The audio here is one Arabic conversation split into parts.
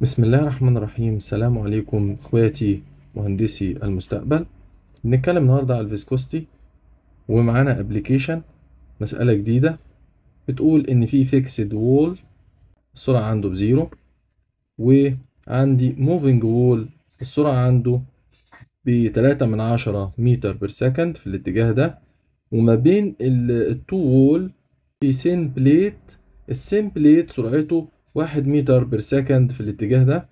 بسم الله الرحمن الرحيم السلام عليكم اخواتي مهندسي المستقبل بنتكلم النهارده على الفيسكوستي ومعانا ابلكيشن مسألة جديدة بتقول ان في فيكسد وول السرعة عنده بزيرو وعندي موفينج وول السرعة عنده بتلاتة من عشرة متر بير سكند في الاتجاه ده وما بين التو وول في سين بليت السين بليت سرعته واحد متر بير سكند في الاتجاه ده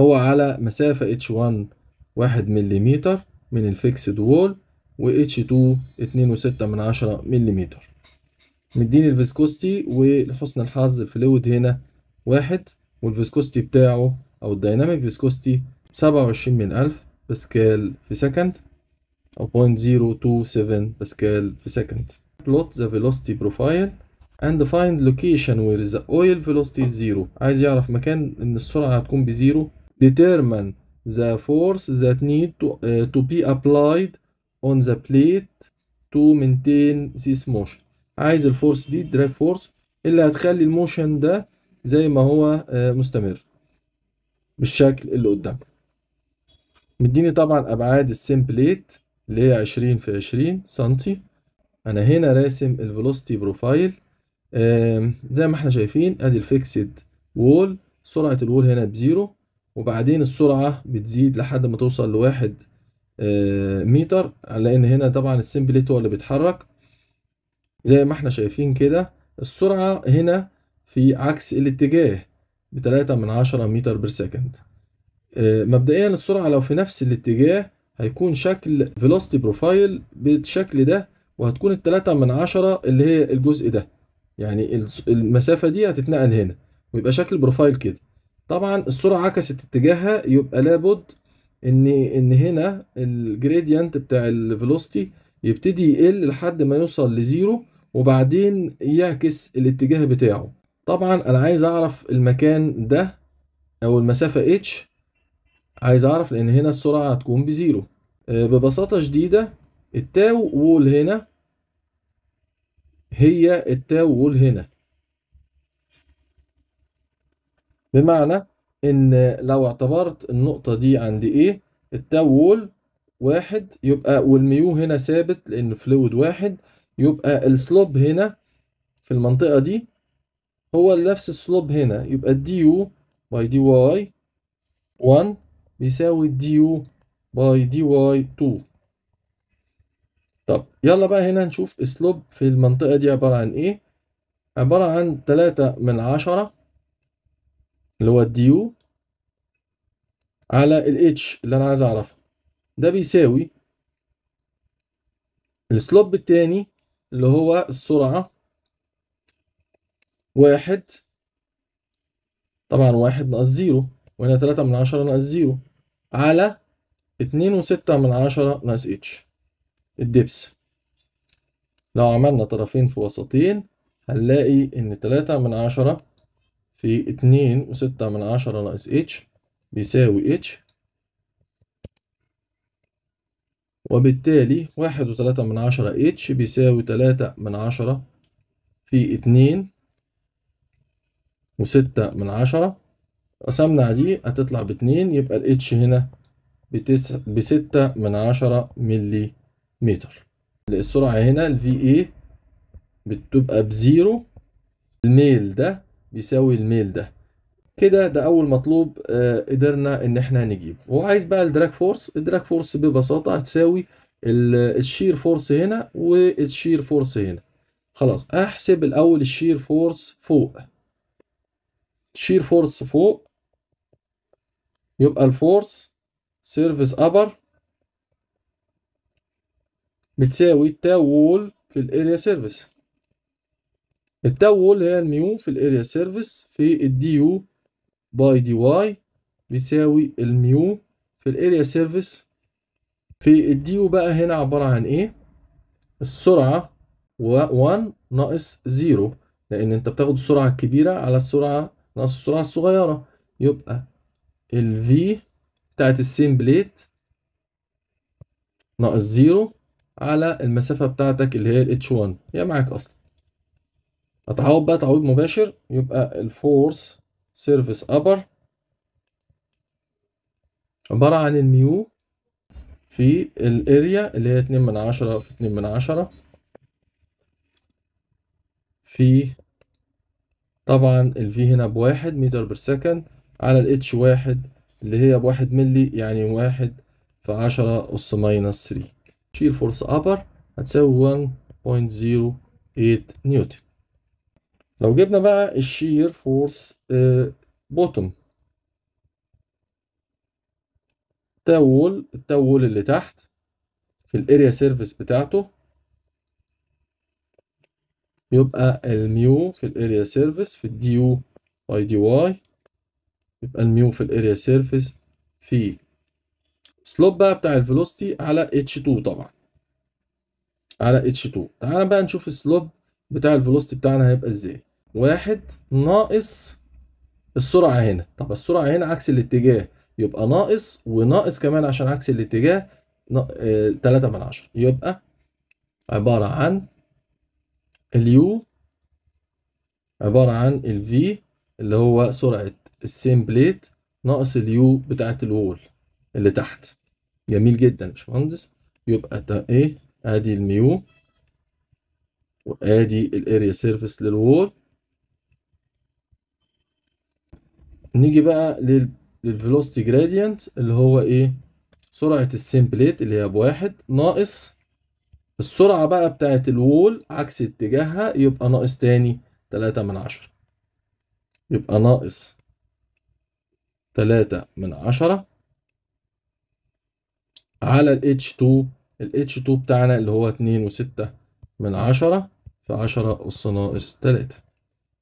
هو على مسافة H1 واحد مليمتر من الفيكسد وول و H2 اتنين وستة من عشرة مليمتر مديني الفيسكوستي ولحسن الحظ الفلويد هنا واحد والفيسكوستي بتاعه أو الديناميك فيسكوستي سبعة وعشرين من ألف باسكال في سكند أو 0.027 باسكال في سكند plot the velocity profile and find location where the oil velocity is zero عايز يعرف مكان ان السرعة هتكون بزيرو determine the force that need to, uh, to be applied on the plate to maintain this motion عايز الفورس دي drag force اللي هتخلي الموشن ده زي ما هو uh, مستمر بالشكل اللي قدام مديني طبعا ابعاد السيم بليت اللي هي عشرين في عشرين سنتي انا هنا راسم الفلوستي بروفايل زي ما احنا شايفين ادي الفيكسد وول سرعة الوول هنا بزيرو وبعدين السرعة بتزيد لحد ما توصل لواحد آه، متر لان هنا طبعا السمبليت هو اللي بيتحرك زي ما احنا شايفين كده السرعة هنا في عكس الاتجاه بتلاتة من عشرة متر بير سكند آه، مبدئيا السرعة لو في نفس الاتجاه هيكون شكل velocity بروفايل بالشكل ده وهتكون التلاتة من عشرة اللي هي الجزء ده يعني المسافة دي هتتنقل هنا ويبقى شكل بروفايل كده طبعا الصورة عكست اتجاهها يبقى لابد ان ان هنا الجريدينت بتاع الفيلوستي يبتدي يقل لحد ما يوصل لزيرو وبعدين يعكس الاتجاه بتاعه طبعا انا عايز اعرف المكان ده او المسافة اتش عايز اعرف لان هنا السرعة هتكون بزيرو آه، ببساطة شديدة التاو وول هنا هي التاو هنا بمعنى ان لو اعتبرت النقطة دي عند ايه التاو وول واحد يبقى والميو هنا ثابت لان فلويد واحد يبقى السلوب هنا في المنطقة دي هو نفس السلوب هنا يبقى الدي يو باي دي واي 1 بيساوي الدي يو باي دي واي 2 طب يلا بقى هنا نشوف اسلوب في المنطقة دي عبارة عن ايه عبارة عن تلاتة من عشرة اللي هو الديو على الاتش اللي انا عايز اعرفها ده بيساوي السلوب التاني اللي هو السرعة واحد طبعا واحد ناقص زيرو وهنا تلاتة من عشرة ناقص زيرو على اتنين وستة من عشرة ناقص اتش الدبس لو عملنا طرفين في وسطين هنلاقي ان تلاتة من عشرة في اتنين وستة من عشرة ناقص اتش بيساوي اتش وبالتالي واحد وتلاتة من عشرة اتش بيساوي تلاتة من عشرة في اتنين وستة من عشرة قسمنا دي هتطلع باتنين يبقى الاتش هنا بتس... بستة من عشرة ملي متر السرعة هنا ال VA بتبقى بزيرو الميل ده بيساوي الميل ده كده ده اول مطلوب آه قدرنا ان احنا نجيبه هو عايز بقى الدراج فورس الدراج فورس ببساطه هتساوي الشير فورس هنا والشير فورس هنا خلاص احسب الاول الشير فورس فوق شير فورس فوق يبقى الفورس سيرفيس ابر بتساوي التاو وول في الاريا سيرفيس التاو وول هي الميو في الاريا سيرفيس في الدي يو باي دي واي بيساوي الميو في الاريا سيرفيس في الدي يو بقى هنا عبارة عن ايه السرعة 1 ناقص 0 لان انت بتاخد السرعة الكبيرة على السرعة ناقص السرعة الصغيرة يبقى الفي V بتاعت السيم بليت ناقص 0 على المسافة بتاعتك اللي هي ال H1 هي معاك أصلا هتعوض بقى تعويض مباشر يبقى الفورس سيرفيس أبر عبارة عن الميو في الاريا اللي هي اتنين من عشرة في اتنين من عشرة في طبعا V هنا بواحد متر بير سكند على H واحد اللي هي بواحد ملي يعني واحد في عشرة أس ماينس ثري شيل فورس ابر هتساوي 1.08 نيوتن لو جبنا بقى الشير فورس بوتوم آه، التول التول اللي تحت في الاريا سيرفيس بتاعته يبقى الميو في الاريا سيرفيس في الديو باي دي واي يبقى الميو في الاريا سيرفيس في سلوب بقى بتاع الفيلوستي على h2 طبعا على h2 تعال بقى نشوف السلوب بتاع الفيلوستي بتاعنا هيبقى ازاي واحد ناقص السرعة هنا طب السرعة هنا عكس الاتجاه يبقى ناقص وناقص كمان عشان عكس الاتجاه آه، تلاتة من عشرة يبقى عبارة عن اليو عبارة عن الفي اللي هو سرعة السيم بليت ناقص اليو بتاعة الوول اللي تحت جميل جدا يا باشمهندس يبقى ده ايه ادي الميو وادي الاريا سيرفيس للوول نيجي بقى لل للفيلوستي جراديانت اللي هو ايه سرعة السيمبليت اللي هي بواحد ناقص السرعة بقى بتاعة الوول عكس اتجاهها يبقى ناقص تاني تلاتة من عشرة يبقى ناقص تلاتة من عشرة على ال H2 ال H2 بتاعنا اللي هو 2 و6 من 10 في 10 أس ناقص 3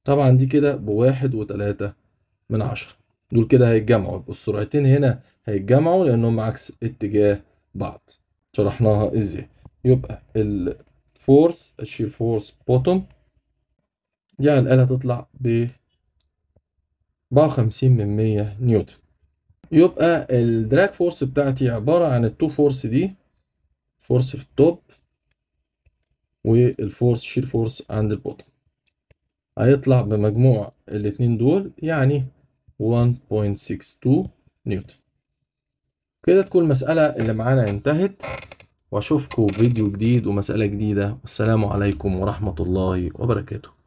طبعا دي كده بواحد وتلاتة من عشرة دول كده هيتجمعوا يبقوا السرعتين هنا هيتجمعوا لأنهم عكس اتجاه بعض شرحناها ازاي يبقى force الشير فورس بوتوم دي على الآلة هتطلع ب 54 من 100 نيوتن يبقى الدراج فورس بتاعتي عبارة عن التو فورس دي فورس في التوب والفورس شير فورس عند البوتم هيطلع بمجموع الاتنين دول يعني 1.62 نيوتن كده تكون المسألة اللي معانا انتهت واشوفكم فيديو جديد ومسألة جديدة والسلام عليكم ورحمة الله وبركاته